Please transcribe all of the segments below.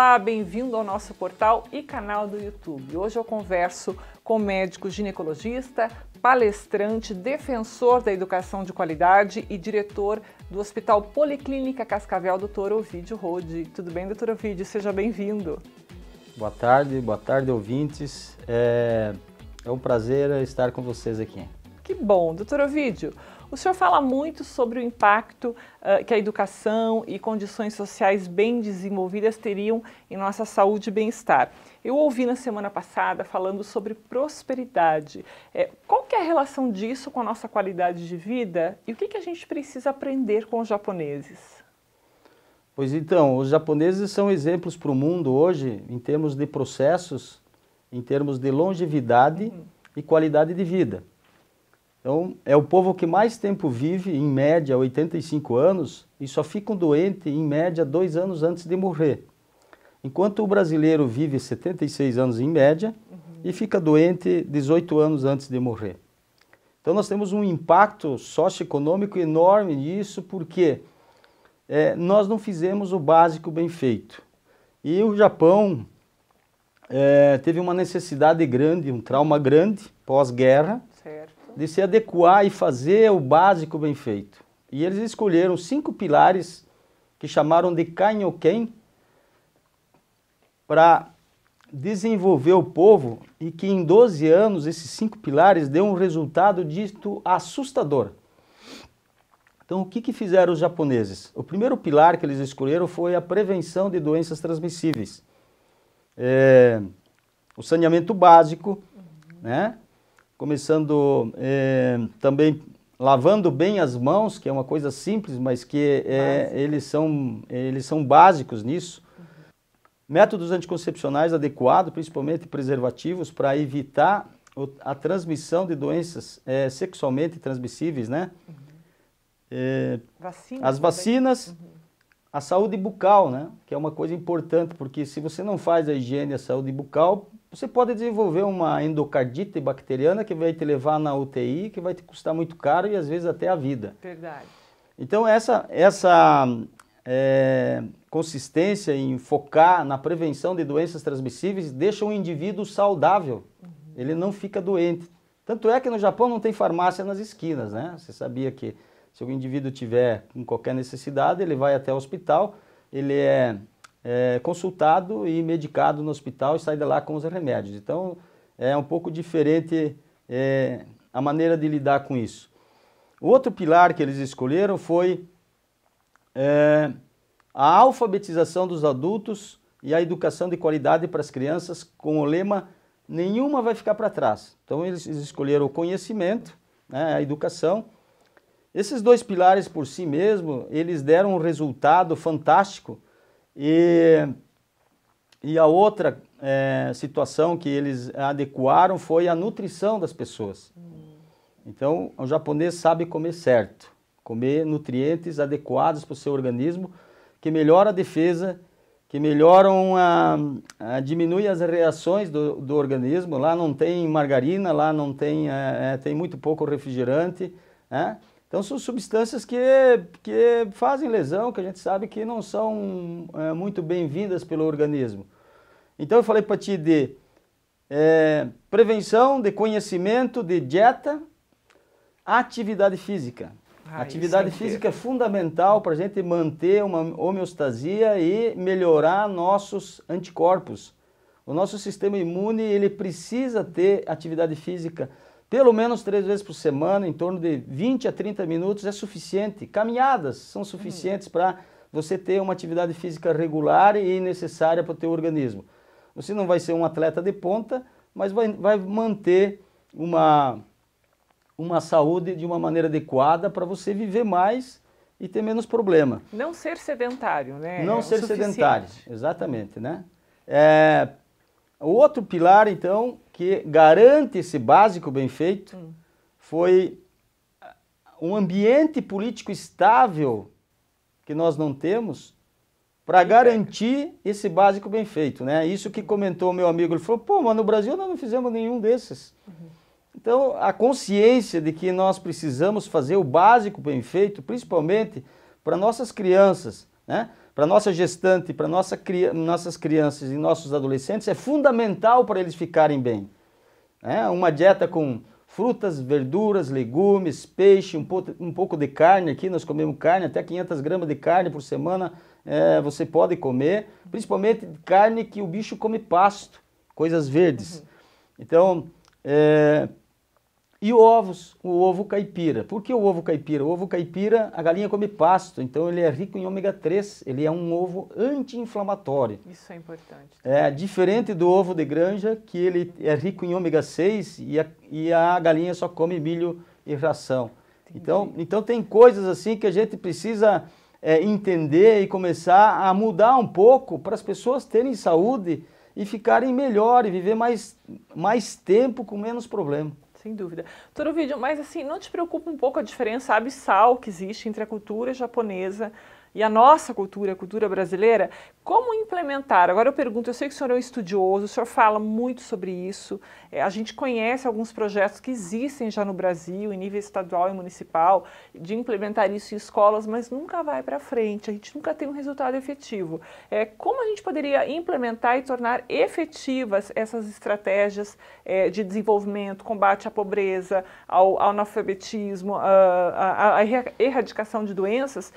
Olá, bem-vindo ao nosso portal e canal do YouTube. Hoje eu converso com médico ginecologista, palestrante, defensor da educação de qualidade e diretor do Hospital Policlínica Cascavel, doutor Ovidio Rode. Tudo bem, doutor Ovidio? Seja bem-vindo. Boa tarde, boa tarde, ouvintes. É, é um prazer estar com vocês aqui. Que bom. Doutor Ovidio. o senhor fala muito sobre o impacto uh, que a educação e condições sociais bem desenvolvidas teriam em nossa saúde e bem-estar. Eu ouvi na semana passada falando sobre prosperidade. É, qual que é a relação disso com a nossa qualidade de vida e o que, que a gente precisa aprender com os japoneses? Pois então, os japoneses são exemplos para o mundo hoje em termos de processos, em termos de longevidade uhum. e qualidade de vida. Então, é o povo que mais tempo vive, em média 85 anos, e só ficam doente em média, dois anos antes de morrer. Enquanto o brasileiro vive 76 anos em média uhum. e fica doente 18 anos antes de morrer. Então, nós temos um impacto socioeconômico enorme nisso, porque é, nós não fizemos o básico bem feito. E o Japão é, teve uma necessidade grande, um trauma grande pós-guerra. Certo de se adequar e fazer o básico bem feito. E eles escolheram cinco pilares que chamaram de Kainoken para desenvolver o povo e que em 12 anos esses cinco pilares deu um resultado dito assustador. Então, o que, que fizeram os japoneses? O primeiro pilar que eles escolheram foi a prevenção de doenças transmissíveis. É, o saneamento básico, né? começando é, também lavando bem as mãos, que é uma coisa simples, mas que é, eles, são, eles são básicos nisso. Uhum. Métodos anticoncepcionais adequados, principalmente preservativos, para evitar a transmissão de doenças é, sexualmente transmissíveis, né? É, as vacinas, uhum. a saúde bucal, né? Que é uma coisa importante, porque se você não faz a higiene, a saúde bucal, você pode desenvolver uma endocardite bacteriana que vai te levar na UTI, que vai te custar muito caro e às vezes até a vida. Verdade. Então essa, essa é, consistência em focar na prevenção de doenças transmissíveis deixa um indivíduo saudável. Uhum. Ele não fica doente. Tanto é que no Japão não tem farmácia nas esquinas, né? Você sabia que se o indivíduo tiver com qualquer necessidade, ele vai até o hospital, ele é é, consultado e medicado no hospital e sair de lá com os remédios. Então, é um pouco diferente é, a maneira de lidar com isso. O outro pilar que eles escolheram foi é, a alfabetização dos adultos e a educação de qualidade para as crianças com o lema nenhuma vai ficar para trás. Então eles escolheram o conhecimento, né, a educação. Esses dois pilares por si mesmo, eles deram um resultado fantástico e, e a outra é, situação que eles adequaram foi a nutrição das pessoas. Então, o japonês sabe comer certo, comer nutrientes adequados para o seu organismo, que melhora a defesa, que melhoram a, a diminui as reações do, do, organismo. Lá não tem margarina, lá não tem é, é tem muito pouco refrigerante, né? Então são substâncias que, que fazem lesão, que a gente sabe que não são é, muito bem-vindas pelo organismo. Então eu falei para ti de é, prevenção, de conhecimento, de dieta, atividade física. Ah, atividade é física é fundamental para a gente manter uma homeostasia e melhorar nossos anticorpos. O nosso sistema imune ele precisa ter atividade física pelo menos três vezes por semana, em torno de 20 a 30 minutos é suficiente. Caminhadas são uhum. suficientes uhum. para você ter uma atividade física regular e necessária para o teu organismo. Você não vai ser um atleta de ponta, mas vai, vai manter uma, uma saúde de uma maneira adequada para você viver mais e ter menos problema. Não ser sedentário, né? Não é ser sedentário, exatamente, né? É, o outro pilar, então, que garante esse básico bem feito hum. foi ah, um ambiente político estável que nós não temos para garantir esse básico bem feito, né? Isso que comentou meu amigo, ele falou: "Pô, mas no Brasil nós não fizemos nenhum desses". Uhum. Então, a consciência de que nós precisamos fazer o básico bem feito, principalmente para nossas crianças, né? para nossa gestante, para nossa, cri, nossas crianças e nossos adolescentes, é fundamental para eles ficarem bem. É uma dieta com frutas, verduras, legumes, peixe, um, po, um pouco de carne aqui, nós comemos carne, até 500 gramas de carne por semana é, você pode comer, principalmente carne que o bicho come pasto, coisas verdes. Uhum. Então, é, e ovos, o ovo caipira. Por que o ovo caipira? O ovo caipira, a galinha come pasto, então ele é rico em ômega 3, ele é um ovo anti-inflamatório. Isso é importante. É, diferente do ovo de granja, que ele é rico em ômega 6 e a, e a galinha só come milho e ração. Então, então tem coisas assim que a gente precisa é, entender e começar a mudar um pouco para as pessoas terem saúde e ficarem melhor e viver mais, mais tempo com menos problema sem dúvida. Toro vídeo, mas assim, não te preocupa um pouco a diferença abissal que existe entre a cultura japonesa e a nossa cultura, a cultura brasileira, como implementar? Agora eu pergunto, eu sei que o senhor é um estudioso, o senhor fala muito sobre isso, é, a gente conhece alguns projetos que existem já no Brasil, em nível estadual e municipal, de implementar isso em escolas, mas nunca vai para frente, a gente nunca tem um resultado efetivo. É, como a gente poderia implementar e tornar efetivas essas estratégias é, de desenvolvimento, combate à pobreza, ao, ao analfabetismo, à erradicação de doenças,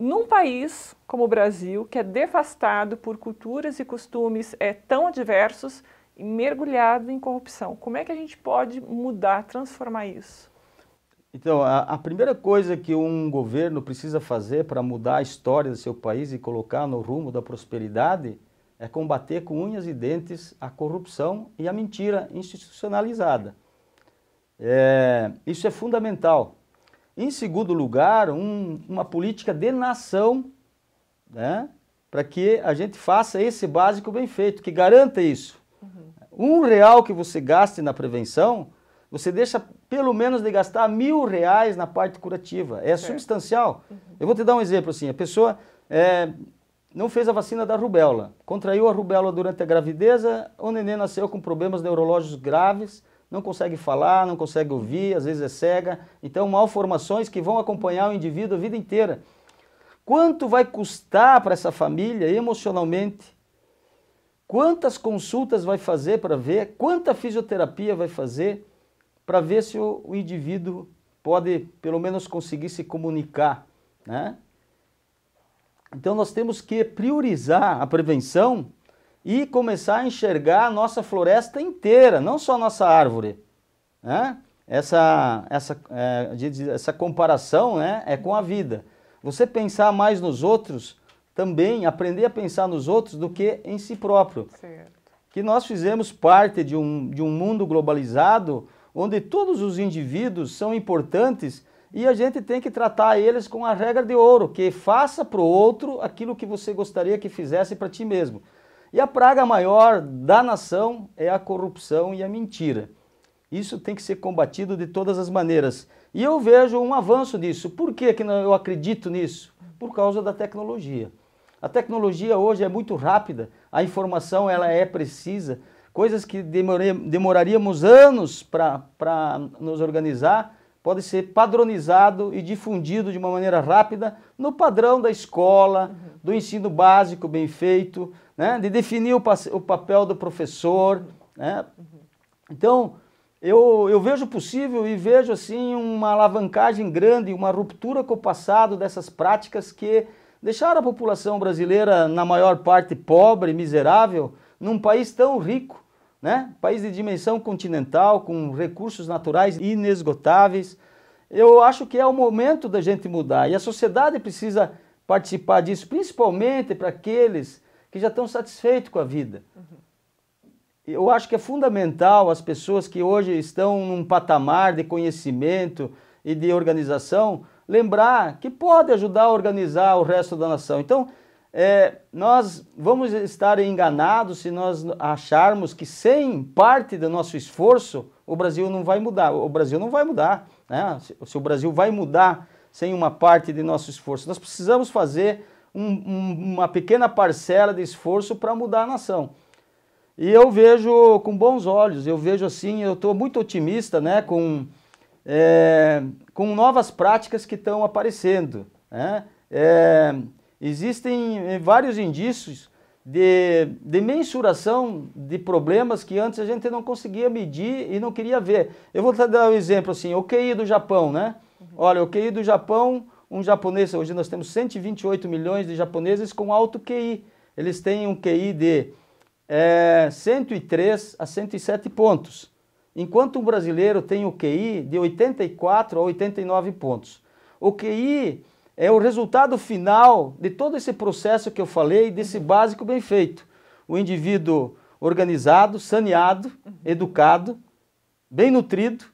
num país como o Brasil, que é devastado por culturas e costumes é, tão diversos e mergulhado em corrupção. Como é que a gente pode mudar, transformar isso? Então, a, a primeira coisa que um governo precisa fazer para mudar a história do seu país e colocar no rumo da prosperidade é combater com unhas e dentes a corrupção e a mentira institucionalizada. É, isso é fundamental em segundo lugar, um, uma política de nação, né, para que a gente faça esse básico bem feito, que garanta isso. Uhum. Um real que você gaste na prevenção, você deixa pelo menos de gastar mil reais na parte curativa. É, substancial. Uhum. Eu vou te dar um exemplo assim: a pessoa é, não fez a vacina da rubéola, contraiu a rubéola durante a gravidez, o neném nasceu com problemas neurológicos graves não consegue falar, não consegue ouvir, às vezes é cega. Então, malformações que vão acompanhar o indivíduo a vida inteira. Quanto vai custar para essa família emocionalmente? Quantas consultas vai fazer para ver? Quanta fisioterapia vai fazer para ver se o, o, indivíduo pode, pelo menos, conseguir se comunicar? Né? Então, nós temos que priorizar a prevenção e começar a enxergar a nossa floresta inteira, não só a nossa árvore. Né? Essa, essa, é, essa comparação né, é com a vida. Você pensar mais nos outros, também aprender a pensar nos outros do que em si próprio. Certo. Que nós fizemos parte de um, de um mundo globalizado onde todos os indivíduos são importantes e a gente tem que tratar eles com a regra de ouro, que faça para o outro aquilo que você gostaria que fizesse para ti mesmo. E a praga maior da nação é a corrupção e a mentira. Isso tem que ser combatido de todas as maneiras. E eu vejo um avanço nisso. Por que, que eu acredito nisso? Por causa da tecnologia. A tecnologia hoje é muito rápida, a informação ela é precisa. Coisas que demore, demoraríamos anos para nos organizar, pode ser padronizado e difundido de uma maneira rápida no padrão da escola, uhum. do ensino básico bem feito, né? de definir o, o papel do professor. Né? Uhum. Então, eu, eu vejo possível e vejo assim uma alavancagem grande, uma ruptura com o passado dessas práticas que deixaram a população brasileira, na maior parte, pobre, miserável, num país tão rico né? País de dimensão continental, com recursos naturais inesgotáveis. Eu acho que é o momento da gente mudar e a sociedade precisa participar disso, principalmente para aqueles que já estão satisfeitos com a vida. Uhum. Eu acho que é fundamental as pessoas que hoje estão num patamar de conhecimento e de organização lembrar que pode ajudar a organizar o resto da nação. Então, é, nós vamos estar enganados se nós acharmos que sem parte do nosso esforço o Brasil não vai mudar. O Brasil não vai mudar. Né? Se, o Brasil vai mudar sem uma parte de nosso esforço, nós precisamos fazer um, um, uma pequena parcela de esforço para mudar a nação. E eu vejo com bons olhos, eu vejo assim, eu estou muito otimista né, com, é, com novas práticas que estão aparecendo. Né? É, Existem eh, vários indícios de, de mensuração de problemas que antes a gente não conseguia medir e não queria ver. Eu vou dar um exemplo assim, o QI do Japão, né? Uhum. Olha, o QI do Japão, um japonês, hoje nós temos 128 milhões de japoneses com alto QI. Eles têm um QI de é, eh, 103 a 107 pontos, enquanto um brasileiro tem o QI de 84 a 89 pontos. O QI é o resultado final de todo esse processo que eu falei, desse básico bem feito. O indivíduo organizado, saneado, uhum. educado, bem nutrido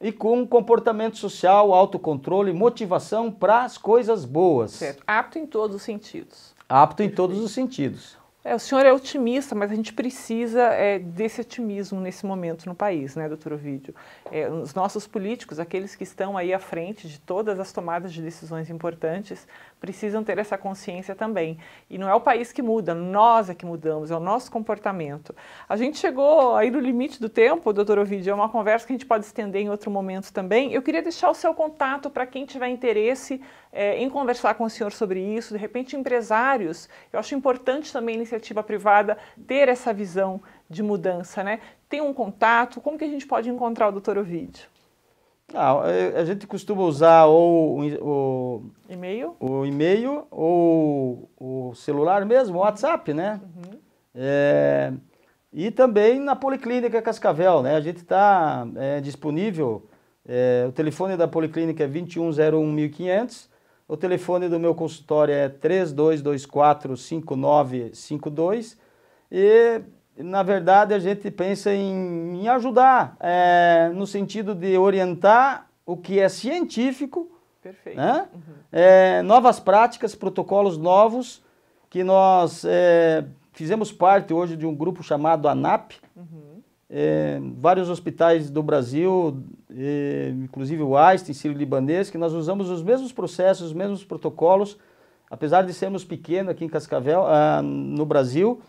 e com comportamento social, autocontrole, motivação para as coisas boas. Certo. Apto em todos os sentidos. Apto em todos os sentidos. É, o senhor é otimista, mas a gente precisa é, desse otimismo nesse momento no país, né, doutor Ovidio? É, os nossos políticos, aqueles que estão aí à frente de todas as tomadas de decisões importantes, precisam ter essa consciência também. E não é o país que muda, nós é que mudamos, é o nosso comportamento. A gente chegou aí no limite do tempo, doutor Ovidio, é uma conversa que a gente pode estender em outro momento também. Eu queria deixar o seu contato para quem tiver interesse é, em conversar com o senhor sobre isso, de repente empresários. Eu acho importante também iniciativa privada ter essa visão de mudança, né? Tem um contato? Como que a gente pode encontrar o Dr. Ovidio? Ah, é, a gente costuma usar ou o e-mail, o e-mail ou o celular mesmo, o WhatsApp, né? Uhum. É, e também na Policlínica Cascavel, né? A gente está é, disponível, é, o telefone da Policlínica é 2101 1500 o telefone do meu consultório é 32245952 e, na verdade, a gente pensa em, em ajudar, é, no sentido de orientar o que é científico, Perfeito. Né? Uhum. É, novas práticas, protocolos novos, que nós é, fizemos parte hoje de um grupo chamado ANAP, uhum. É, vários hospitais do Brasil, eh, inclusive o Einstein, sírio-libanês, que nós usamos os mesmos processos, os mesmos protocolos, apesar de sermos pequenos aqui em Cascavel, ah, no Brasil,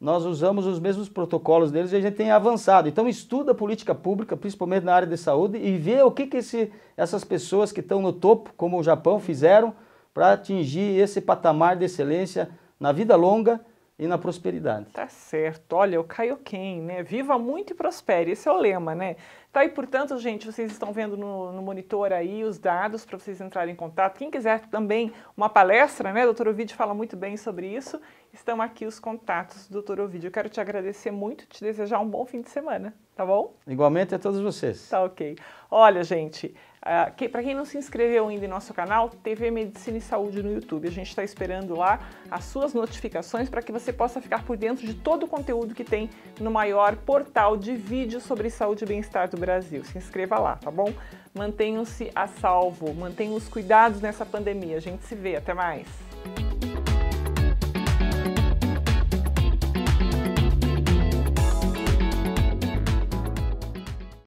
nós usamos os mesmos protocolos deles e a gente tem avançado. Então estuda a política pública, principalmente na área de saúde, e vê o que, que esse, essas pessoas que estão no topo, como o Japão, fizeram para atingir esse patamar de excelência na vida longa e na prosperidade. Tá certo. Olha, o Kaioken, né? Viva muito e prospere. Esse é o lema, né? Tá aí, portanto, gente, vocês estão vendo no, no monitor aí os dados para vocês entrarem em contato. Quem quiser também uma palestra, né? Doutor Ovid fala muito bem sobre isso estão aqui os contatos do Doutor Ovidio. Eu quero te agradecer muito, te desejar um bom fim de semana, tá bom? Igualmente a todos vocês. Tá ok. Olha, gente, uh, que, para quem não se inscreveu ainda em nosso canal, TV Medicina e Saúde no YouTube. A gente está esperando lá as suas notificações para que você possa ficar por dentro de todo o conteúdo que tem no maior portal de vídeos sobre saúde e bem-estar do Brasil. Se inscreva lá, tá bom? Mantenham-se a salvo, mantenham os cuidados nessa pandemia. A gente se vê, até mais.